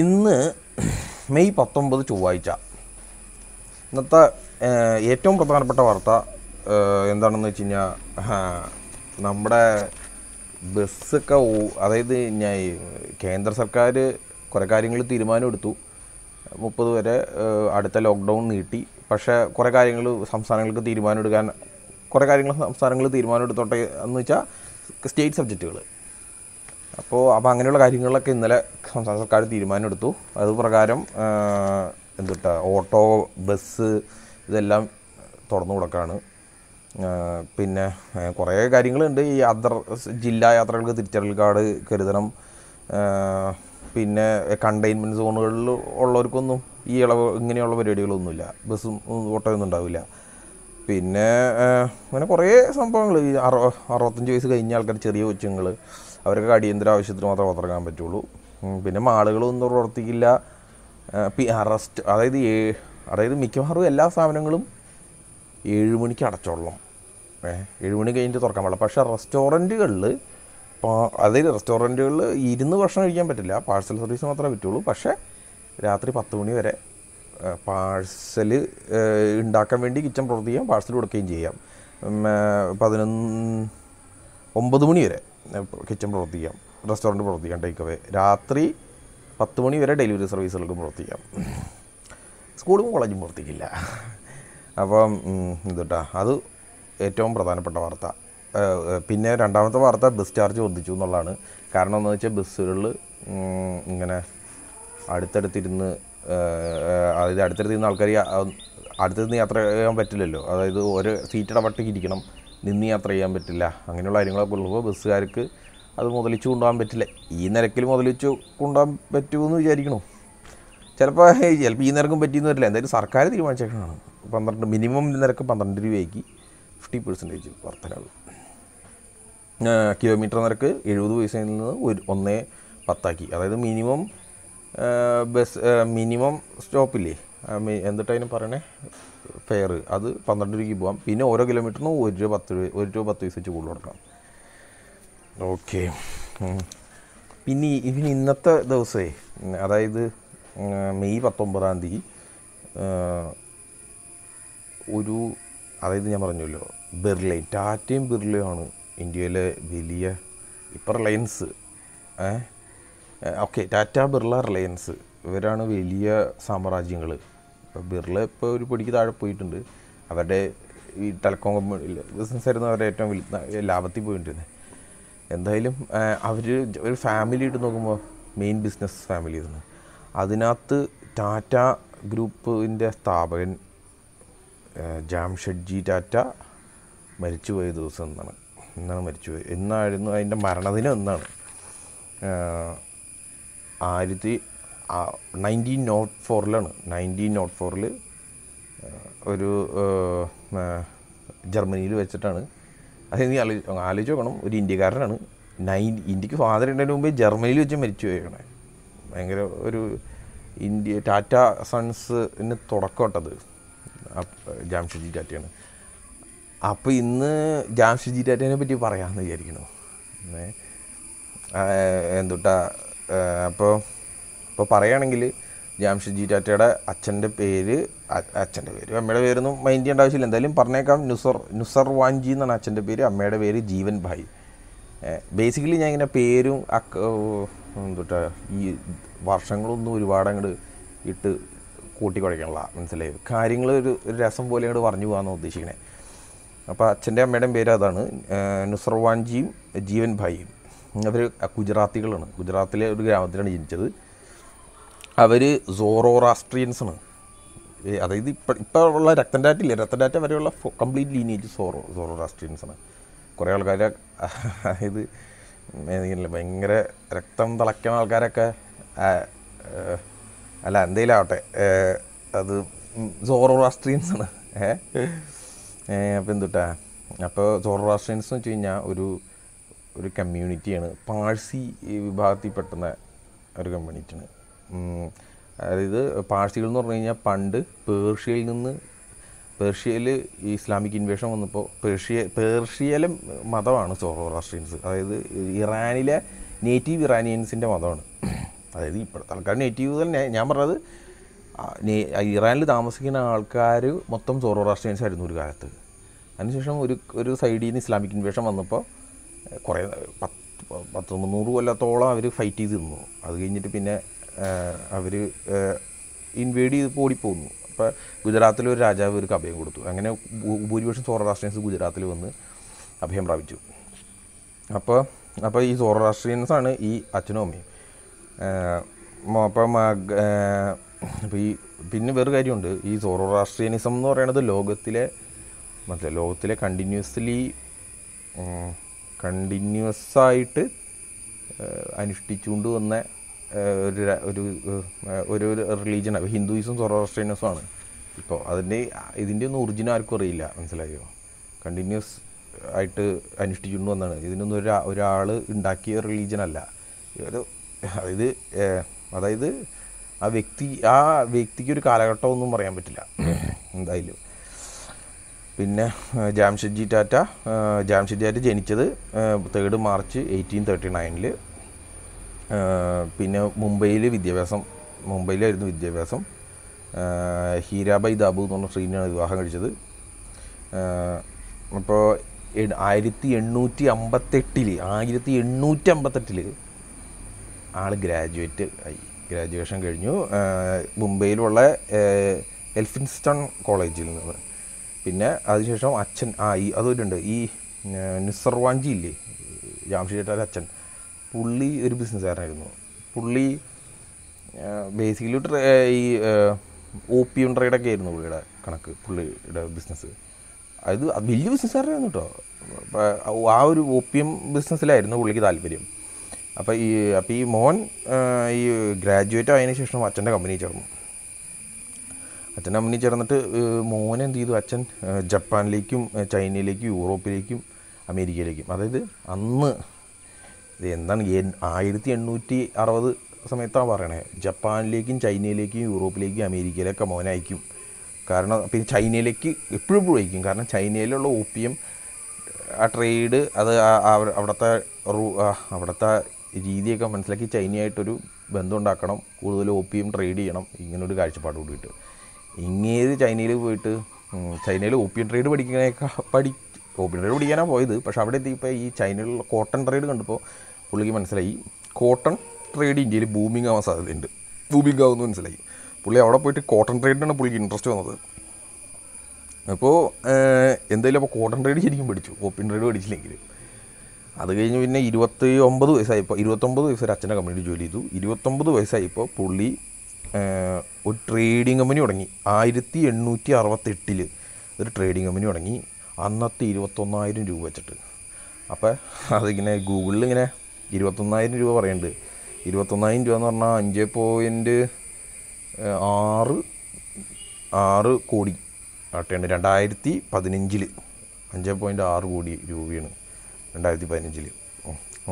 ഇന്ന് മെയ് പത്തൊമ്പത് ചൊവ്വാഴ്ച ഇന്നത്തെ ഏറ്റവും പ്രധാനപ്പെട്ട വാർത്ത എന്താണെന്ന് വെച്ച് കഴിഞ്ഞാൽ നമ്മുടെ ബസ്സൊക്കെ അതായത് ഞാൻ കേന്ദ്ര സർക്കാർ കുറേ കാര്യങ്ങൾ തീരുമാനമെടുത്തു മുപ്പത് വരെ അടുത്ത ലോക്ക്ഡൗൺ നീട്ടി പക്ഷേ കുറേ കാര്യങ്ങൾ സംസ്ഥാനങ്ങൾക്ക് തീരുമാനമെടുക്കാൻ കുറേ കാര്യങ്ങൾ സംസ്ഥാനങ്ങൾ തീരുമാനമെടുത്തോട്ടെ എന്ന് വെച്ചാൽ സ്റ്റേറ്റ് സബ്ജക്റ്റുകൾ അപ്പോൾ അപ്പോൾ അങ്ങനെയുള്ള കാര്യങ്ങളിലൊക്കെ ഇന്നലെ സംസ്ഥാന സർക്കാർ തീരുമാനമെടുത്തു അത് പ്രകാരം എന്തുട്ടാ ഓട്ടോ ബസ് ഇതെല്ലാം തുറന്നു കൊടുക്കുകയാണ് പിന്നെ കുറേ കാര്യങ്ങളുണ്ട് ഈ അതർ ജില്ലാ യാത്രകൾക്ക് തിരിച്ചറിയൽ കാർഡ് കരുതണം പിന്നെ കണ്ടെയ്ൻമെൻറ്റ് സോണുകളിൽ ഉള്ളവർക്കൊന്നും ഈ ഇളവ് ഇങ്ങനെയുള്ള പരിപാടികളൊന്നുമില്ല ബസ്സും ഓട്ടോയൊന്നും ഉണ്ടാവില്ല പിന്നെ അങ്ങനെ കുറേ സംഭവങ്ങൾ ഈ അറുപത്തഞ്ച് വയസ്സ് കഴിഞ്ഞ ആൾക്കാർ ചെറിയ കൊച്ചുങ്ങൾ അവർക്ക് അടിയന്തര ആവശ്യത്തിന് മാത്രമേ പുറത്തിറങ്ങാൻ പറ്റുള്ളൂ പിന്നെ മാളുകളൊന്നും പ്രവർത്തിക്കില്ല പി അറസ്റ്റ് അതായത് ഏ അതായത് മിക്കവാറും എല്ലാ സ്ഥാപനങ്ങളും ഏഴ് മണിക്ക് അടച്ചോളണം ഏഴ് മണി കഴിഞ്ഞിട്ട് തുറക്കാൻ പാടില്ല പക്ഷേ റെസ്റ്റോറൻറ്റുകളിൽ അതായത് റെസ്റ്റോറൻറ്റുകളിൽ ഇരുന്ന് ഭക്ഷണം കഴിക്കാൻ പറ്റില്ല പാഴ്സൽ സർവീസ് മാത്രമേ പറ്റുള്ളൂ പക്ഷേ രാത്രി പത്ത് മണി വരെ പാഴ്സൽ ഉണ്ടാക്കാൻ വേണ്ടി കിച്ചൺ പ്രവർത്തിക്കാം പാഴ്സൽ കൊടുക്കുകയും ചെയ്യാം പതിനൊന്ന് ഒമ്പത് മണി വരെ കിച്ചൺ പ്രവർത്തിക്കാം റെസ്റ്റോറൻറ്റ് പ്രവർത്തിക്കാം ടേക്ക് അവേ രാത്രി പത്ത് മണി വരെ ഡെലിവറി സർവീസുകൾക്ക് പ്രവർത്തിക്കാം സ്കൂളും കോളേജും പ്രവർത്തിക്കില്ല അപ്പം എന്തുട്ടാ അത് ഏറ്റവും പ്രധാനപ്പെട്ട വാർത്ത പിന്നെ രണ്ടാമത്തെ വാർത്ത ബസ് ചാർജ് വർദ്ധിച്ചു എന്നുള്ളതാണ് കാരണം എന്താണെന്ന് വെച്ചാൽ ബസ്സുകളിൽ ഇങ്ങനെ അടുത്തടുത്തിരുന്ന് അതായത് അടുത്തടുത്തിരുന്ന ആൾക്കാർ അടുത്തിരുന്ന് യാത്ര ചെയ്യാൻ പറ്റില്ലല്ലോ അതായത് ഒരു സീറ്റ് ഇടപെട്ടേക്ക് ഇരിക്കണം നിന്ന് യാത്ര ചെയ്യാൻ പറ്റില്ല അങ്ങനെയുള്ള കാര്യങ്ങളൊക്കെ ഉള്ളപ്പോൾ ബസ്സുകാർക്ക് അത് മുതലിച്ച് കൊണ്ടുപോകാൻ പറ്റില്ല ഈ നിരക്കിൽ മുതലിച്ച് കൊണ്ടുപോകാൻ പറ്റുമെന്ന് വിചാരിക്കണു ചിലപ്പോൾ ചിലപ്പോൾ ഈ നിരക്കും പറ്റിയെന്ന് വരില്ല എന്തായാലും സർക്കാർ തീരുമാനിച്ചേക്കാണ് പന്ത്രണ്ട് മിനിമം നിരക്ക് പന്ത്രണ്ട് രൂപയ്ക്ക് ഫിഫ്റ്റി പെർസെൻറ്റേജ് വർധനവ് കിലോമീറ്റർ നിരക്ക് എഴുപത് പൈസയിൽ നിന്ന് ഒരു ഒന്നേ പത്താക്കി അതായത് മിനിമം ബസ് മിനിമം സ്റ്റോപ്പില്ലേ എന്തിട്ടതിന് പറയണേ ഫെയർ അത് പന്ത്രണ്ട് രൂപയ്ക്ക് പോകാം പിന്നെ ഓരോ കിലോമീറ്ററിനും ഒരു രൂപ പത്ത് രൂപ ഒരു രൂപ പത്ത് പൈസ വെച്ച് കൂടുതൽ കൊടുക്കാം ഓക്കെ പിന്നെ ഇതിന് ഇന്നത്തെ ദിവസേ അതായത് മെയ് പത്തൊമ്പതാം തീയതി ഒരു അതായത് ഞാൻ പറഞ്ഞല്ലോ ബിർലൈൻ ടാറ്റയും ബിർലയുമാണ് ഇന്ത്യയിലെ വലിയ ഇപ്പം Reliance okay Tata Birla Reliance ഇവരാണ് വലിയ സാമ്രാജ്യങ്ങൾ അപ്പോൾ ബിർള ഇപ്പോൾ ഒരു പൊടിക്ക് താഴെ പോയിട്ടുണ്ട് അവരുടെ ഈ ടെലികോം കമ്പനി ബിസിനസ് ആയിരുന്നു അവരുടെ ഏറ്റവും ലാഭത്തിൽ പോയിട്ടുണ്ട് എന്തായാലും അവർ ഒരു ഫാമിലി ഇട്ട് നോക്കുമ്പോൾ മെയിൻ ബിസിനസ് ഫാമിലി ഇരുന്ന് അതിനകത്ത് ടാറ്റ ഗ്രൂപ്പിൻ്റെ സ്ഥാപകൻ ജാംഷഡ്ജി ടാറ്റ മരിച്ചുപോയ ദിവസം എന്നാണ് എന്നാണ് മരിച്ചുപോയത് എന്നായിരുന്നു അതിൻ്റെ മരണദിനം എന്നാണ് ആയിരത്തി നയൻറ്റീൻ നോട്ട് ഫോറിലാണ് നയൻറ്റീൻ നോട്ട് ഫോറിൽ ഒരു ജർമ്മനിയിൽ വെച്ചിട്ടാണ് അതെനിക്ക് ആലോചി ആലോചിച്ച് നോക്കണം ഒരു ഇന്ത്യക്കാരനാണ് നയൻ ഇന്ത്യക്ക് ഫാദർ ഉണ്ടതിന് മുമ്പേ ജർമ്മനിയിൽ വെച്ച് മരിച്ചു പോയേക്കണേ ഭയങ്കര ഒരു ഇന്ത്യ ടാറ്റ സൺസിന് തുടക്കമിട്ടത് ജാംഷിജി ടാറ്റയാണ് അപ്പോൾ ഇന്ന് ജാംഷിജി ടാറ്റേനെ പറ്റി പറയാമെന്ന് വിചാരിക്കണു എന്തുട്ടാ അപ്പോൾ ഇപ്പോൾ പറയുകയാണെങ്കിൽ ജാംഷഡ്ജി ടാറ്റയുടെ അച്ഛൻ്റെ പേര് അച്ഛൻ്റെ പേര് അമ്മയുടെ പേരൊന്നും മൈൻഡ് ചെയ്യേണ്ട ആവശ്യമില്ല എന്തായാലും പറഞ്ഞേക്കാം നുസർ നുസർ വാൻജി എന്നാണ് അച്ഛൻ്റെ പേര് അമ്മയുടെ പേര് ജീവൻ ഭായ് ബേസിക്കലി ഞാൻ ഇങ്ങനെ പേരും എന്തുട്ടാ ഈ വർഷങ്ങളൊന്നും ഒരുപാട് അങ്ങോട്ട് ഇട്ട് കൂട്ടിക്കുഴയ്ക്കണില്ല മനസ്സിലായി കാര്യങ്ങൾ ഒരു രസം പോലെ അങ്ങോട്ട് പറഞ്ഞു പോകാമെന്ന് ഉദ്ദേശിക്കണേ അപ്പോൾ അച്ഛൻ്റെ അമ്മയുടെയും പേര് അതാണ് നുസർവാൻജിയും ജീവൻ ഭായിയും അവർ ഗുജറാത്തികളാണ് ഗുജറാത്തിലെ ഒരു ഗ്രാമത്തിലാണ് ജനിച്ചത് അവർ സോറോറാസ്ട്രിയൻസാണ് അതായത് ഇപ്പം ഇപ്പോൾ ഉള്ള രക്തം ഡാറ്റ വരെയുള്ള കംപ്ലീറ്റ് ലീനേജ് സോറോ സോറോറാസ്ട്രിയൻസാണ് കുറേ ആൾക്കാർ അതായത് ഭയങ്കര രക്തം തിളയ്ക്കുന്ന ആൾക്കാരൊക്കെ അല്ല എന്തെങ്കിലും ആവട്ടെ അത് സോറോറാസ്ട്രിയൻസാണ് ഏ അപ്പോൾ എന്തുട്ടാ അപ്പോൾ സോറോറാസ്ട്രിയൻസ് എന്ന് വെച്ച് കഴിഞ്ഞാൽ ഒരു ഒരു കമ്മ്യൂണിറ്റിയാണ് പാഴ്സി വിഭാഗത്തിൽ പെട്ടുന്ന ഒരു കമ്മ്യൂണിറ്റിയാണ് അതായത് പാഴ്സികൾ എന്ന് പറഞ്ഞു കഴിഞ്ഞാൽ പണ്ട് പേർഷ്യയിൽ നിന്ന് പേർഷ്യയിൽ ഇസ്ലാമിക് ഇൻവേഷൻ വന്നപ്പോൾ പേർഷ്യ പേർഷ്യയിലും മതമാണ് സോറോറാസ്ട്രിയൻസ് അതായത് ഇറാനിലെ നേറ്റീവ് ഇറാനിയൻസിൻ്റെ മതമാണ് അതായത് ഇപ്പോഴത്തെ ആൾക്കാർ നേറ്റീവ് തന്നെ ഞാൻ പറഞ്ഞത് ഇറാനിൽ താമസിക്കുന്ന ആൾക്കാർ മൊത്തം സോറോറാസ്ട്രിയൻസ് ആയിരുന്നു ഒരു കാലത്ത് അതിനുശേഷം ഒരു ഒരു സൈഡിൽ നിന്ന് ഇസ്ലാമിക് ഇൻവേഷൻ വന്നപ്പോൾ കുറേ പത്ത് പത്ത് മുന്നൂറ് കൊല്ലത്തോളം അവർ ഫൈറ്റ് ചെയ്തിരുന്നു അത് കഴിഞ്ഞിട്ട് പിന്നെ അവർ ഇൻവേഡ് ചെയ്ത് ഓടിപ്പോകുന്നു അപ്പോൾ ഗുജറാത്തിലെ ഒരു രാജാവ് ഒരു അഭയം കൊടുത്തു അങ്ങനെ ഭൂരിപക്ഷം സോറോറാസ്ട്രിയൻസ് ഗുജറാത്തിൽ വന്ന് അഭയം പ്രാപിച്ചു അപ്പോൾ അപ്പോൾ ഈ സോറോറാസ്ട്രിയൻസ് ആണ് ഈ അച്ഛനും അമ്മയും അപ്പം അപ്പോൾ ഈ പിന്നെ വേറൊരു കാര്യമുണ്ട് ഈ സോറോറാസ്ട്രിയനിസം എന്ന് പറയുന്നത് ലോകത്തിലെ മറ്റേ ലോകത്തിലെ കണ്ടിന്യൂസ്ലി കണ്ടിന്യൂസ് ആയിട്ട് അനുഷ്ഠിച്ചുകൊണ്ട് വന്ന ഒരു ഒരു ഒരു ഹിന്ദുയിസും സൊറോസ്ട്രീനിസും ആണ് ഇപ്പോൾ അതിൻ്റെ ഇതിൻ്റെ ഒന്നും ഒറിജിൻ ആർക്കും അറിയില്ല മനസ്സിലായോ കണ്ടിന്യൂസ് ആയിട്ട് അനുഷ്ഠിച്ചുകൊണ്ട് വന്നാണ് ഇതിനൊന്നും ഒരു ഒരാൾ ഉണ്ടാക്കിയ റിലീജിയൻ അല്ല ഒരു അതായത് അതായത് ആ വ്യക്തി ആ വ്യക്തിക്ക് ഒരു കാലഘട്ടമൊന്നും പറയാൻ പറ്റില്ല എന്തായാലും പിന്നെ ജാംഷഡ്ജി ടാറ്റ ജാംഷഡ്ജി ടാറ്റ ജനിച്ചത് തേർഡ് മാർച്ച് എയ്റ്റീൻ തേർട്ടി നയനിൽ പിന്നെ മുംബൈയിൽ വിദ്യാഭ്യാസം മുംബൈയിലായിരുന്നു വിദ്യാഭ്യാസം ഹീരാബൈ ദാബു എന്ന് പറഞ്ഞ സ്ത്രീനെയാണ് വിവാഹം കഴിച്ചത് അപ്പോൾ ആയിരത്തി എണ്ണൂറ്റി അമ്പത്തെട്ടിൽ ആയിരത്തി എണ്ണൂറ്റി അമ്പത്തെട്ടിൽ ആൾ ഗ്രാജുവേറ്റ് ആയി ഗ്രാജുവേഷൻ കഴിഞ്ഞു മുംബൈയിലുള്ള എൽഫിൻസ്റ്റൺ കോളേജിൽ നിന്ന് പിന്നെ അതിനുശേഷം അച്ഛൻ ആ ഈ അതുണ്ട് ഈ നിസർവാഞ്ചി ഇല്ലേ ജാംഷീട്ടാൻ്റെ അച്ഛൻ പുള്ളി ഒരു ബിസിനസ്സുകാരനായിരുന്നു പുള്ളി ബേസിക്കലി ഈ എം ട്രേഡൊക്കെ ആയിരുന്നു പുള്ളിയുടെ കണക്ക് പുള്ളിയുടെ ബിസിനസ് അത് വലിയ ബിസിനസ്സുകാരനായിരുന്നു കേട്ടോ ആ ഒരു ഓപ്പിയം ബിസിനസ്സിലായിരുന്നു പുള്ളിക്ക് താല്പര്യം അപ്പോൾ ഈ അപ്പോൾ ഈ മോൻ ഈ ഗ്രാജുവേറ്റ് ആയതിനു ശേഷം അച്ഛൻ്റെ കമ്പനി ചേർന്നു അച്ഛൻ്റെ കമ്പനി ചേർന്നിട്ട് മോൻ എന്ത് ചെയ്തു അച്ഛൻ ജപ്പാനിലേക്കും ചൈനയിലേക്കും യൂറോപ്പിലേക്കും അമേരിക്കയിലേക്കും അതായത് അന്ന് എന്താണ് ആയിരത്തി എണ്ണൂറ്റി അറുപത് സമയത്താണ് പറയണത് ജപ്പാനിലേക്കും ചൈനയിലേക്കും യൂറോപ്പിലേക്കും അമേരിക്കയിലേക്കും മോനയക്കും കാരണം പിന്നെ ചൈനയിലേക്ക് എപ്പോഴും പോയിക്കും കാരണം ചൈനയിലുള്ള ഓപ്പിയം ആ ട്രേഡ് അത് അവിടുത്തെ റൂ അവിടുത്തെ രീതിയൊക്കെ മനസ്സിലാക്കി ചൈനയായിട്ടൊരു ബന്ധം ഉണ്ടാക്കണം കൂടുതൽ ഓപ്പിയം ട്രേഡ് ചെയ്യണം ഇങ്ങനൊരു കാഴ്ചപ്പാട് കൂടിയിട്ട് ഇങ്ങേര് ചൈനയിൽ പോയിട്ട് ചൈനയിൽ ഓപ്പിയം ട്രേഡ് പഠിക്കാനേക്കാൾ പഠി ഓപ്പിയം ട്രേഡ് പഠിക്കാനാണ് പോയത് പക്ഷേ അവിടെ എത്തിയപ്പോൾ ഈ ചൈനയിലുള്ള കോട്ടൺ ട്രേഡ് കണ്ടപ്പോൾ പുള്ളിക്ക് മനസ്സിലായി കോട്ടൺ ട്രേഡ് ഇന്ത്യയിൽ ബൂമിംഗ് ആവാൻ സാധ്യതയുണ്ട് ബൂമിംഗ് ആവുമെന്ന് മനസ്സിലായി പുള്ളി അവിടെ പോയിട്ട് കോട്ടൺ ട്രേഡിനാണ് പുള്ളിക്ക് ഇൻട്രസ്റ്റ് വന്നത് അപ്പോൾ എന്തായാലും അപ്പോൾ കോട്ടൺ ട്രേഡ് ശരിക്കും പഠിച്ചു ഓപ്പിൻ ട്രേഡ് പഠിച്ചില്ലെങ്കിൽ അത് കഴിഞ്ഞ് പിന്നെ ഇരുപത്തി ഒമ്പത് വയസ്സായപ്പോൾ ഇരുപത്തൊമ്പത് വയസ്സ് ഒരു അച്ഛൻ്റെ കമ്പനിയിൽ ജോലി ചെയ്തു ഇരുപത്തൊമ്പത് വയസ്സായപ്പോൾ പുള്ളി ഒരു ട്രേഡിംഗ് കമ്പനി തുടങ്ങി ആയിരത്തി എണ്ണൂറ്റി അറുപത്തെട്ടിൽ ഒരു ട്രേഡിംഗ് കമ്പനി തുടങ്ങി അന്നത്തെ ഇരുപത്തൊന്നായിരം രൂപ വെച്ചിട്ട് അപ്പോൾ അതിങ്ങനെ ഗൂഗിളിൽ ഇങ്ങനെ ഇരുപത്തൊന്നായിരം രൂപ പറയുന്നുണ്ട് ഇരുപത്തൊന്നായിരം രൂപ എന്ന് പറഞ്ഞാൽ അഞ്ച് പോയിൻറ്റ് ആറ് ആറ് കോടി ആട്ടേണ്ട രണ്ടായിരത്തി പതിനഞ്ചിൽ അഞ്ച് പോയിൻറ്റ് ആറ് കോടി രൂപയാണ് രണ്ടായിരത്തി പതിനഞ്ചിൽ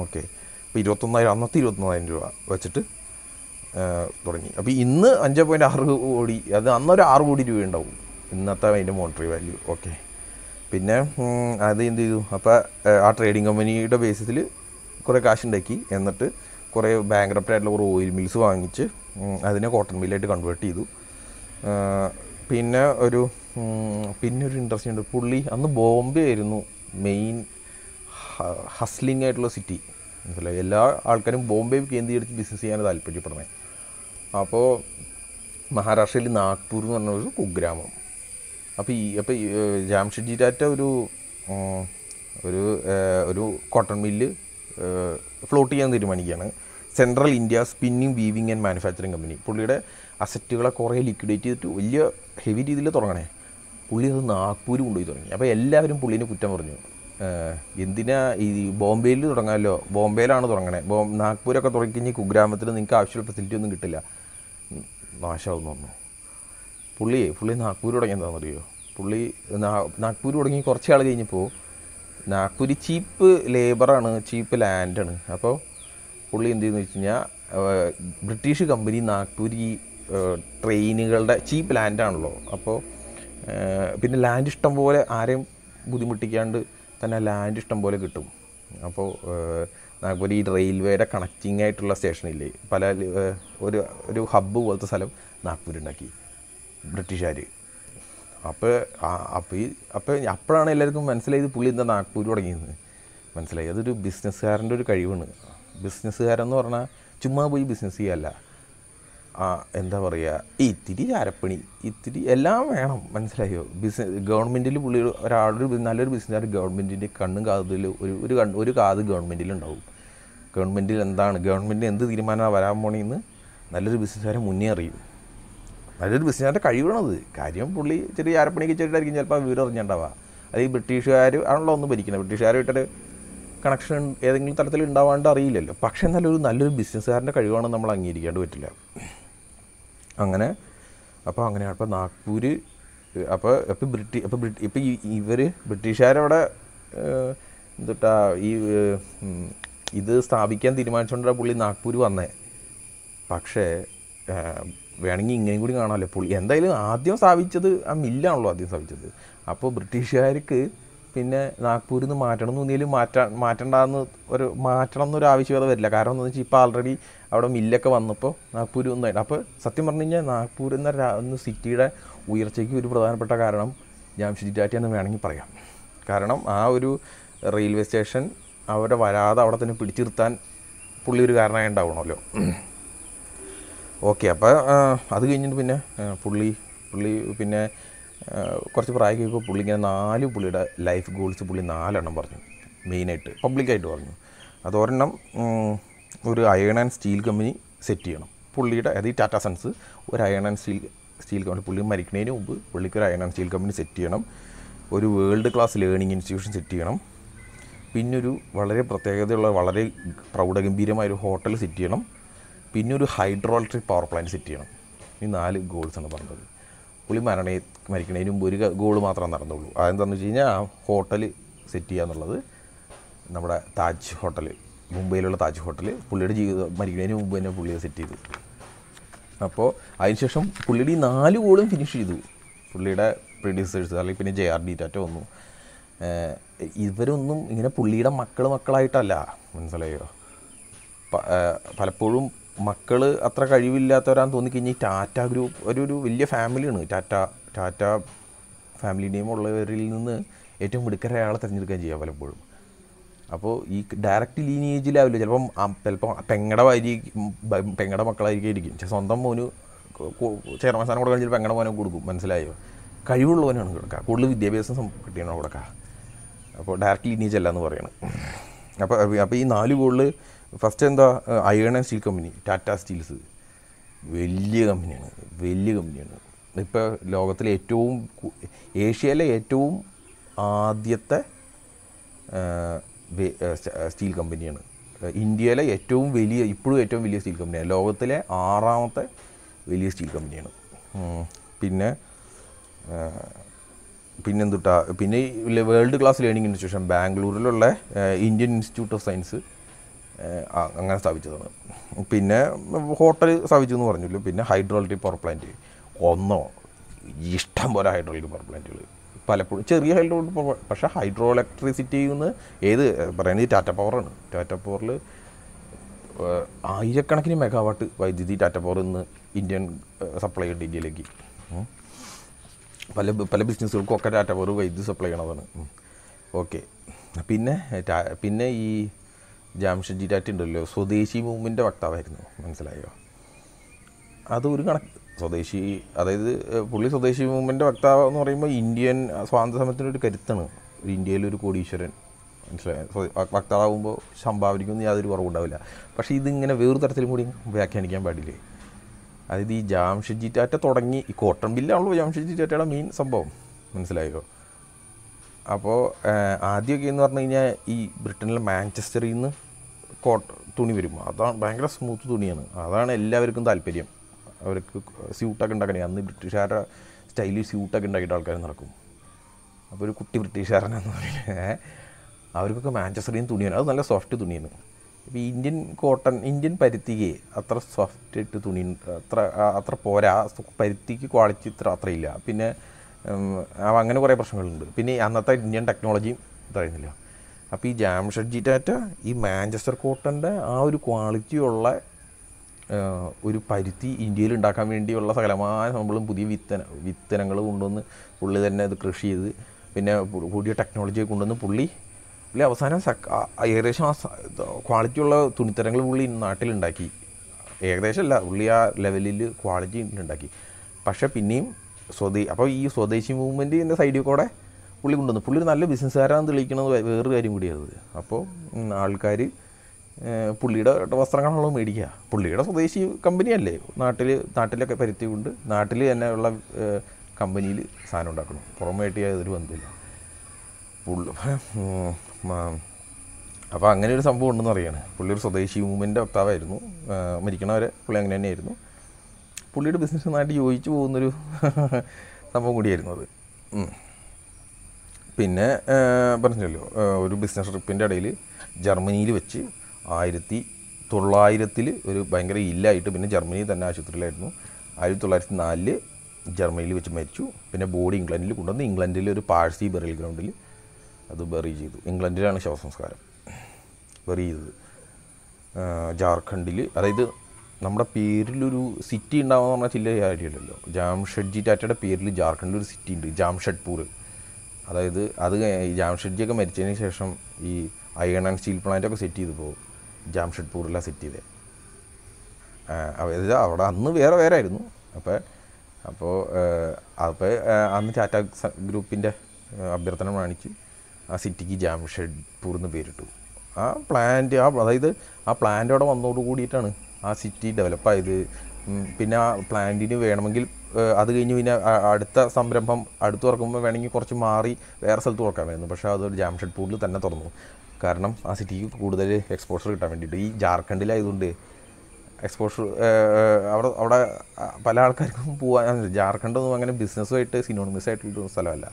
ഓക്കെ അപ്പോൾ ഇരുപത്തൊന്നായിരം അന്നത്തെ ഇരുപത്തൊന്നായിരം രൂപ വെച്ചിട്ട് തുടങ്ങി അപ്പോൾ ഇന്ന് അഞ്ച് പോയിൻ്റ് ആറ് കോടി അത് അന്നൊരു ആറ് കോടി രൂപ ഉണ്ടാവും ഇന്നത്തെ അതിൻ്റെ മോണിറ്ററി വാല്യൂ ഓക്കെ പിന്നെ അത് എന്ത് ചെയ്തു അപ്പോൾ ആ ട്രേഡിംഗ് കമ്പനിയുടെ ബേസിൽ കുറേ കാശുണ്ടാക്കി എന്നിട്ട് കുറേ ബാങ്ക്രപ്റ്റ് ആയിട്ടുള്ള കുറേ ഓയിൽ മിൽസ് വാങ്ങിച്ച് അതിനെ കോട്ടൺ മില്ലായിട്ട് കൺവേർട്ട് ചെയ്തു പിന്നെ ഒരു പിന്നെ ഒരു ഇൻട്രസ്റ്റ് ഉണ്ട് പുള്ളി അന്ന് ബോംബെ ആയിരുന്നു മെയിൻ ഹസ്ലിംഗ് ആയിട്ടുള്ള സിറ്റി മനസ്സിലായി എല്ലാ ആൾക്കാരും ബോംബെ കേന്ദ്രീകരിച്ച് ബിസിനസ് ചെയ്യാൻ താല്പര്യപ്പെടുന്നത് അപ്പോൾ മഹാരാഷ്ട്രയിൽ നാഗ്പൂർ എന്ന് പറഞ്ഞ ഒരു കുഗ്രാമം അപ്പോൾ ഈ അപ്പോൾ ജാംഷഡ്ജി ടാറ്റ ഒരു ഒരു ഒരു കോട്ടൺ മില്ല് ഫ്ലോട്ട് ചെയ്യാൻ തീരുമാനിക്കുകയാണ് Central India spinning weaving and manufacturing company പുള്ളിയുടെ അസറ്റുകളെ കുറേ ലിക്വിഡേറ്റ് ചെയ്തിട്ട് വലിയ ഹെവി രീതിയിൽ തുടങ്ങണേ പുള്ളി അത് നാഗ്പൂർ കൊണ്ടുപോയി തുടങ്ങി അപ്പോൾ എല്ലാവരും പുള്ളീനെ കുറ്റം പറഞ്ഞു എന്തിനാ ഈ ബോംബെയിൽ തുടങ്ങാമല്ലോ ബോംബെയിലാണ് തുടങ്ങണേ ബോം നാഗ്പൂരൊക്കെ തുടങ്ങിക്കഴിഞ്ഞ് കുഗ്രാമത്തിൽ നിങ്ങൾക്ക് ആവശ്യമുള്ള ഫെസിലിറ്റി ഒന്നും കിട്ടില്ല നാശമാവും തോന്നുന്നു പുള്ളിയെ പുള്ളി നാഗ്പൂർ തുടങ്ങിയെന്താണെന്നറിയോ പുള്ളി നാഗ്പൂർ തുടങ്ങി കുറച്ചാൾ കഴിഞ്ഞപ്പോൾ നാഗ്പൂരി ചീപ്പ് ലേബറാണ് ചീപ്പ് ലാൻഡാണ് അപ്പോൾ പുള്ളി എന്ത് ചെയ്യുന്ന വെച്ച് കഴിഞ്ഞാൽ ബ്രിട്ടീഷ് കമ്പനി നാഗ്പൂരി ട്രെയിനുകളുടെ ചീപ്പ് ലാൻഡാണല്ലോ അപ്പോൾ പിന്നെ ലാൻഡ് ഇഷ്ടം പോലെ ആരെയും ബുദ്ധിമുട്ടിക്കാണ്ട് തന്നെ ലാൻഡ് ഇഷ്ടം പോലെ കിട്ടും അപ്പോൾ നാഗ്പൂരി റെയിൽവേയുടെ കണക്റ്റിംഗ് ആയിട്ടുള്ള സ്റ്റേഷനില്ലേ പല ഒരു ഒരു ഹബ്ബ് പോലത്തെ സ്ഥലം നാഗ്പൂരുണ്ടാക്കി ബ്രിട്ടീഷുകാർ അപ്പോൾ അപ്പോൾ ഈ അപ്പോൾ അപ്പോഴാണ് എല്ലാവർക്കും മനസ്സിലായത് പുള്ളി എന്താ നാഗ്പൂർ തുടങ്ങിയത് മനസ്സിലായി അതൊരു ബിസിനസ്സുകാരൻ്റെ ഒരു കഴിവാണ് ബിസിനസ്സുകാരെന്ന് പറഞ്ഞാൽ ചുമ്മാ പോയി ബിസിനസ് ചെയ്യല്ല ആ എന്താ പറയുക ഇത്തിരി ചാരപ്പണി ഇത്തിരി എല്ലാം വേണം മനസ്സിലായോ ബിസിനസ് ഗവൺമെൻറ്റിൽ പുള്ളി ഒരാളൊരു നല്ലൊരു ബിസിനസ്സുകാർ ഗവൺമെൻറ്റിൻ്റെ കണ്ണും കാതിൽ ഒരു ഒരു കണ്ണ് ഒരു കാത് ഗവൺമെൻറ്റിലുണ്ടാവും ഗവൺമെൻറ്റിൽ എന്താണ് ഗവൺമെൻറ്റിന് എന്ത് തീരുമാനമാണ് വരാൻ പോണേന്ന് നല്ലൊരു ബിസിനസ്സുകാരെ മുന്നേ അറിയും നല്ലൊരു ബിസിനസ്സിൻ്റെ കഴിവാണത് കാര്യം പുള്ളി ചെറിയ അരപ്പണിക്ക് ചെറിയായിരിക്കും ചിലപ്പോൾ വീട് എറിഞ്ഞുണ്ടാവുക അല്ലെങ്കിൽ ഈ ബ്രിട്ടീഷുകാർ ആണല്ലോ ഒന്നും ഭരിക്കുന്നത് ബ്രിട്ടീഷുകാരുമായിട്ട് കണക്ഷൻ ഏതെങ്കിലും തരത്തിൽ ഉണ്ടാവാണ്ട് അറിയില്ലല്ലോ പക്ഷെ നല്ലൊരു നല്ലൊരു ബിസിനസ്സുകാരൻ്റെ കഴിവാണ് നമ്മൾ അംഗീകരിക്കാണ്ട് പറ്റില്ല അങ്ങനെ അപ്പോൾ അങ്ങനെയാണ് അപ്പോൾ നാഗ്പൂർ അപ്പോൾ ഇപ്പോൾ ബ്രിട്ടി അപ്പോൾ ബ്രിട്ടി ഇപ്പോൾ ഇവർ ബ്രിട്ടീഷുകാരവിടെ എന്തുട്ടാ ഈ ഇത് സ്ഥാപിക്കാൻ തീരുമാനിച്ചുകൊണ്ടാണ് പുള്ളി നാഗ്പൂർ വന്നേ പക്ഷേ വേണമെങ്കിൽ ഇങ്ങനെയും കൂടി കാണാമല്ലോ പുള്ളി എന്തായാലും ആദ്യം സ്ഥാപിച്ചത് ആ മില്ലാണല്ലോ ആദ്യം സ്ഥാപിച്ചത് അപ്പോൾ ബ്രിട്ടീഷുകാർക്ക് പിന്നെ നാഗ്പൂരിൽ നിന്ന് മാറ്റണം എന്ന് തോന്നിയാലും മാറ്റാ മാറ്റണ്ടെന്ന് ഒരു മാറ്റണം എന്നൊരു ആവശ്യകത വരില്ല കാരണം എന്താണെന്ന് വെച്ചാൽ ഇപ്പോൾ ആൾറെഡി അവിടെ മില്ലൊക്കെ വന്നപ്പോൾ നാഗ്പൂർ ഒന്നായിട്ട് അപ്പോൾ സത്യം പറഞ്ഞു കഴിഞ്ഞാൽ നാഗ്പൂർ എന്ന ഒന്ന് സിറ്റിയുടെ ഉയർച്ചയ്ക്ക് ഒരു പ്രധാനപ്പെട്ട കാരണം ജാംഷിദി ടാറ്റ എന്ന് വേണമെങ്കിൽ പറയാം കാരണം ആ ഒരു റെയിൽവേ സ്റ്റേഷൻ അവിടെ വരാതെ അവിടെ തന്നെ പിടിച്ചിരുത്താൻ പുള്ളി ഒരു കാരണമായി ഉണ്ടാവണമല്ലോ ഓക്കെ അപ്പോൾ അത് കഴിഞ്ഞിട്ട് പിന്നെ പുള്ളി പുള്ളി പിന്നെ കുറച്ച് പ്രായം കഴിയുമ്പോൾ പുള്ളി ഇങ്ങനെ നാല് പുള്ളിയുടെ ലൈഫ് ഗോൾസ് പുള്ളി നാലെണ്ണം പറഞ്ഞു മെയിനായിട്ട് പബ്ലിക്കായിട്ട് പറഞ്ഞു അതോരെണ്ണം ഒരു iron and steel company set ചെയ്യണം പുള്ളിയുടെ അതായത് ടാറ്റാ ടാറ്റ സൺസ് ഒരു iron and steel steel company പുള്ളി മരിക്കുന്നതിന് മുമ്പ് പുള്ളിക്ക് ഒരു iron and steel company set ചെയ്യണം ഒരു world class learning institution set ചെയ്യണം പിന്നൊരു വളരെ പ്രത്യേകതയുള്ള വളരെ പ്രൗഢഗംഭീരമായ ഒരു ഹോട്ടൽ സെറ്റ് ചെയ്യണം പിന്നെ ഒരു hydro electric power plant set ചെയ്യണം ഈ നാല് ഗോൾസാണ് പറഞ്ഞത് പുളി മരണേ മരിക്കണേ മുമ്പ് ഒരു ഗോൾ മാത്രമേ നടന്നുള്ളൂ അതെന്താണെന്ന് വെച്ച് കഴിഞ്ഞാൽ ആ ഹോട്ടൽ സെറ്റ് ചെയ്യുക എന്നുള്ളത് നമ്മുടെ താജ് ഹോട്ടൽ മുംബൈയിലുള്ള താജ് ഹോട്ടൽ പുള്ളിയുടെ ജീവിതം മരിക്കുന്നതിന് മുമ്പ് തന്നെ പുള്ളിയെ സെറ്റ് ചെയ്തു അപ്പോൾ അതിനുശേഷം പുള്ളിയുടെ ഈ നാല് ഗോളും ഫിനിഷ് ചെയ്തു പുള്ളിയുടെ പ്രൊഡ്യൂസേഴ്സ് അല്ലെങ്കിൽ പിന്നെ ജെ ആർ ഡി ടാറ്റ വന്നു ഇവരൊന്നും ഇങ്ങനെ പുള്ളിയുടെ മക്കൾ മക്കളായിട്ടല്ല മനസ്സിലായോ പലപ്പോഴും മക്കൾ അത്ര കഴിവില്ലാത്തവരാന്ന് തോന്നിക്കഴിഞ്ഞാൽ ടാറ്റ ഗ്രൂപ്പ് ഒരു ഒരു വലിയ ഫാമിലിയാണ് ടാറ്റ ടാറ്റ ഫാമിലി നെയിം ഉള്ളവരിൽ നിന്ന് ഏറ്റവും മിടുക്കര ആളെ തിരഞ്ഞെടുക്കാൻ ചെയ്യാം പലപ്പോഴും അപ്പോൾ ഈ ഡയറക്റ്റ് ലീനിയേജിലാവില്ല ചിലപ്പം ചിലപ്പം പെങ്ങടെ വാരി പെങ്ങടെ മക്കളായിരിക്കും സ്വന്തം മോന് ചെയർമാൻ സ്ഥാനം കൊടുക്കാൻ ചിലപ്പോൾ പെങ്ങടെ മോനെ കൊടുക്കും മനസ്സിലായോ കഴിവുള്ളവനാണ് കൊടുക്കുക കൂടുതൽ വിദ്യാഭ്യാസം കിട്ടിയാണ് കൊടുക്കുക അപ്പോൾ ഡയറക്റ്റ് ലീനിയേജ് അല്ല എന്ന് പറയുന്നത് അപ്പോൾ അപ്പോൾ ഈ നാല് ഗോളിൽ ഫസ്റ്റ് എന്താ iron and steel company Tata steels വലിയ കമ്പനിയാണ് വലിയ കമ്പനിയാണ് ഇപ്പോൾ ലോകത്തിലെ ഏറ്റവും ഏഷ്യയിലെ ഏറ്റവും ആദ്യത്തെ സ്റ്റീൽ കമ്പനിയാണ് ഇന്ത്യയിലെ ഏറ്റവും വലിയ ഇപ്പോഴും ഏറ്റവും വലിയ സ്റ്റീൽ കമ്പനിയാണ് ലോകത്തിലെ ആറാമത്തെ വലിയ സ്റ്റീൽ കമ്പനിയാണ് പിന്നെ പിന്നെന്തുട്ടാ പിന്നെ വേൾഡ് ക്ലാസ് ലേണിംഗ് ഇൻസ്റ്റിറ്റ്യൂഷൻ ബാംഗ്ലൂരിലുള്ള ഇന്ത്യൻ ഇൻസ്റ്റിറ്റ്യൂട്ട് ഓഫ് സയൻസ് അങ്ങനെ സ്ഥാപിച്ചതാണ് പിന്നെ ഹോട്ടൽ സ്ഥാപിച്ചു എന്ന് പറഞ്ഞില്ല പിന്നെ ഹൈഡ്രോളിക് പവർ പ്ലാന്റ് ഒന്നോ ഇഷ്ടം പോലെ ഹൈഡ്രോളിക് പവർ പ്ലാന്റുകൾ പലപ്പോഴും ചെറിയ ഹൈഡ്രോളിക് പവർ പക്ഷേ ഹൈഡ്രോ ഇലക്ട്രിസിറ്റി എന്ന് ഏത് പറയുന്നത് ടാറ്റ പവറാണ് ടാറ്റ പവറിൽ ആയിരക്കണക്കിന് മെഗാവാട്ട് വൈദ്യുതി ടാറ്റ പവർ നിന്ന് ഇന്ത്യൻ സപ്ലൈ ഉണ്ട് ഇന്ത്യയിലേക്ക് പല പല ബിസിനസ്സുകൾക്കും ഒക്കെ ടാറ്റ പവർ വൈദ്യുതി സപ്ലൈ ചെയ്യണതാണ് ഓക്കെ പിന്നെ പിന്നെ ഈ ജാംഷഡ്ജി ടാറ്റ് ഉണ്ടല്ലോ സ്വദേശി മൂവ്മെൻ്റെ വക്താവായിരുന്നു മനസ്സിലായോ അത് ഒരു കണക്ക് സ്വദേശി അതായത് പുള്ളി സ്വദേശി മൂവ്മെൻ്റെ വക്താവ് എന്ന് പറയുമ്പോൾ ഇന്ത്യൻ സ്വാതന്ത്ര്യ ഒരു കരുത്താണ് ഒരു ഇന്ത്യയിലൊരു കോടീശ്വരൻ മനസ്സിലായോ വക്താവുമ്പോൾ സംഭാവനയ്ക്കൊന്നും യാതൊരു കുറവുണ്ടാവില്ല പക്ഷേ ഇതിങ്ങനെ വേറൊരു തരത്തിലും കൂടി വ്യാഖ്യാനിക്കാൻ പാടില്ലേ അതായത് ഈ ജാംഷഡ്ജി ടാറ്റ തുടങ്ങി ഈ കോട്ടൺ ബില്ലാണല്ലോ ജാംഷഡ്ജി ടാറ്റയുടെ മെയിൻ സംഭവം മനസ്സിലായോ അപ്പോൾ ആദ്യമൊക്കെ എന്ന് പറഞ്ഞു കഴിഞ്ഞാൽ ഈ ബ്രിട്ടനിലെ മാഞ്ചസ്റ്ററിൽ നിന്ന് കോട്ട് തുണി വരും അതാണ് ഭയങ്കര സ്മൂത്ത് തുണിയാണ് അതാണ് എല്ലാവർക്കും താല്പര്യം അവർക്ക് സ്യൂട്ടൊക്കെ ഉണ്ടാക്കണേ അന്ന് ബ്രിട്ടീഷുകാരുടെ സ്റ്റൈലിൽ സ്യൂട്ടൊക്കെ ഉണ്ടാക്കിയിട്ട് ആൾക്കാർ നടക്കും അപ്പോൾ ഒരു കുട്ടി ബ്രിട്ടീഷുകാരനാന്ന് പറഞ്ഞാൽ അവർക്കൊക്കെ മാഞ്ചസ്റ്ററിൽ നിന്ന് തുണിയാണ് അത് നല്ല സോഫ്റ്റ് തുണിയാണ് ഇപ്പോൾ ഇന്ത്യൻ കോട്ടൺ ഇന്ത്യൻ പരുത്തിക്ക് അത്ര സോഫ്റ്റ് ആയിട്ട് തുണി അത്ര അത്ര പോരാ പരുത്തിക്ക് ക്വാളിറ്റി ഇത്ര അത്രയില്ല പിന്നെ അങ്ങനെ കുറേ പ്രശ്നങ്ങളുണ്ട് പിന്നെ അന്നത്തെ ഇന്ത്യൻ ടെക്നോളജിയും ഇതായിരുന്നില്ല അപ്പോൾ ഈ ജാംഷഡ്ജി ടാറ്റ ഈ മാഞ്ചസ്റ്റർ കോട്ടൻ്റെ ആ ഒരു ക്വാളിറ്റിയുള്ള ഒരു പരുത്തി ഇന്ത്യയിൽ ഉണ്ടാക്കാൻ വേണ്ടിയുള്ള സകലമായ നമ്മളും പുതിയ വിത്തന വിത്തനങ്ങൾ കൊണ്ടുവന്ന് പുള്ളി തന്നെ ഇത് കൃഷി ചെയ്ത് പിന്നെ പുതിയ ടെക്നോളജിയെ കൊണ്ടുവന്ന് പുള്ളി പുള്ളി അവസാനം ഏകദേശം ആ ക്വാളിറ്റിയുള്ള തുണിത്തരങ്ങൾ പുള്ളി നാട്ടിലുണ്ടാക്കി ഏകദേശം അല്ല പുള്ളി ആ ലെവലിൽ ക്വാളിറ്റി ഉണ്ടാക്കി പക്ഷേ പിന്നെയും സ്വദേ അപ്പോൾ ഈ സ്വദേശി മൂവ്മെൻറ്റിൻ്റെ സൈഡിൽ കൂടെ പുള്ളി കൊണ്ടുവന്നു പുള്ളി നല്ല ബിസിനസ്സുകാരാണെന്ന് തെളിയിക്കുന്നത് വേറൊരു കാര്യം കൂടിയാണത് അപ്പോൾ ആൾക്കാർ പുള്ളിയുടെ വസ്ത്രങ്ങളുള്ള മേടിക്കുക പുള്ളിയുടെ സ്വദേശി കമ്പനിയല്ലേ നാട്ടിൽ നാട്ടിലൊക്കെ പരുത്തി കൊണ്ട് നാട്ടിൽ തന്നെ ഉള്ള കമ്പനിയിൽ സാധനം ഉണ്ടാക്കണം പുറമേട്ട് യാതൊരു ബന്ധമില്ല പുള്ളി അപ്പോൾ അങ്ങനെ ഒരു സംഭവം ഉണ്ടെന്ന് അറിയാണ് പുള്ളി ഒരു സ്വദേശി മൂവ്മെൻ്റ് വക്താവായിരുന്നു മരിക്കണവരെ പുള്ളി അങ്ങനെ തന്നെയായിരുന്നു പുള്ളിയുടെ ബിസിനസ് നന്നായിട്ട് യോജിച്ചു പോകുന്നൊരു സംഭവം കൂടിയായിരുന്നു അത് പിന്നെ പറഞ്ഞല്ലോ ഒരു ബിസിനസ് ട്രിപ്പിൻ്റെ ഇടയിൽ ജർമ്മനിയിൽ വെച്ച് ആയിരത്തി തൊള്ളായിരത്തിൽ ഒരു ഭയങ്കര ഇല്ലായിട്ട് പിന്നെ ജർമ്മനി തന്നെ ആശുപത്രിയിലായിരുന്നു ആയിരത്തി തൊള്ളായിരത്തി നാലില് ജർമ്മനിയിൽ വെച്ച് മരിച്ചു പിന്നെ ബോഡി ഇംഗ്ലണ്ടിൽ കൊണ്ടുവന്ന് ഇംഗ്ലണ്ടിൽ ഒരു പാഴ്സി ബെറിൽ ഗ്രൗണ്ടിൽ അത് ബെറി ചെയ്തു ഇംഗ്ലണ്ടിലാണ് ശവസംസ്കാരം ബെറി ചെയ്തത് ജാർഖണ്ഡിൽ അതായത് നമ്മുടെ പേരിലൊരു സിറ്റി ഉണ്ടാവുക പറഞ്ഞാൽ ചില കാര്യമില്ലല്ലോ ജാംഷഡ്ജി ടാറ്റയുടെ പേരിൽ ജാർഖണ്ഡിൽ ഒരു സിറ്റി ഉണ്ട് ജാംഷഡ്പൂർ അതായത് അത് ജാംഷഡ്ജിയൊക്കെ മരിച്ചതിന് ശേഷം ഈ അയൺ ആൻഡ് സ്റ്റീൽ പ്ലാന്റൊക്കെ സെറ്റ് പോകും ജാംഷഡ്പൂരിലാണ് സെറ്റ് ചെയ്തത് അതായത് അവിടെ അന്ന് വേറെ വേറെ ആയിരുന്നു അപ്പോൾ അപ്പോൾ അപ്പോൾ അന്ന് ടാറ്റ ഗ്രൂപ്പിൻ്റെ അഭ്യർത്ഥന കാണിച്ച് ആ സിറ്റിക്ക് ജാംഷഡ്പൂർ എന്ന് പേരിട്ടു ആ പ്ലാന്റ് ആ അതായത് ആ പ്ലാന്റ് അവിടെ വന്നോട് കൂടിയിട്ടാണ് ആ സിറ്റി ഡെവലപ്പായത് പിന്നെ ആ പ്ലാന്റിന് വേണമെങ്കിൽ അത് കഴിഞ്ഞ് പിന്നെ അടുത്ത സംരംഭം അടുത്ത് തുറക്കുമ്പോൾ വേണമെങ്കിൽ കുറച്ച് മാറി വേറെ സ്ഥലത്ത് തുറക്കാമായിരുന്നു പക്ഷേ അത് ജാംഷഡ്പൂരിൽ തന്നെ തുറന്നു കാരണം ആ സിറ്റിക്ക് കൂടുതൽ എക്സ്പോഷർ കിട്ടാൻ വേണ്ടിയിട്ട് ഈ ജാർഖണ്ഡിലായതുകൊണ്ട് എക്സ്പോഷർ അവിടെ അവിടെ പല ആൾക്കാർക്കും പോകാൻ ജാർഖണ്ഡൊന്നും അങ്ങനെ ബിസിനസ്സുമായിട്ട് സിനോണിമസ് ആയിട്ടുള്ള സ്ഥലമല്ല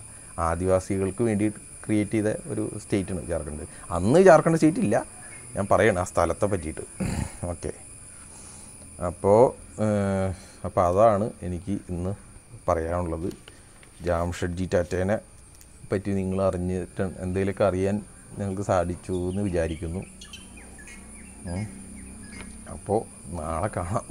ആദിവാസികൾക്ക് വേണ്ടി ക്രിയേറ്റ് ചെയ്ത ഒരു സ്റ്റേറ്റാണ് ജാർഖണ്ഡ് അന്ന് ജാർഖണ്ഡ് സ്റ്റേറ്റ് ഇല്ല ഞാൻ പറയണം ആ സ്ഥലത്തെ പറ്റിയിട്ട് ഓക്കെ അപ്പോൾ അപ്പോൾ അതാണ് എനിക്ക് ഇന്ന് പറയാനുള്ളത് ജാംഷഡ്ജി ടാറ്റേനെ പറ്റി നിങ്ങൾ അറിഞ്ഞിട്ട് എന്തെങ്കിലുമൊക്കെ അറിയാൻ നിങ്ങൾക്ക് സാധിച്ചു എന്ന് വിചാരിക്കുന്നു അപ്പോൾ നാളെ കാണാം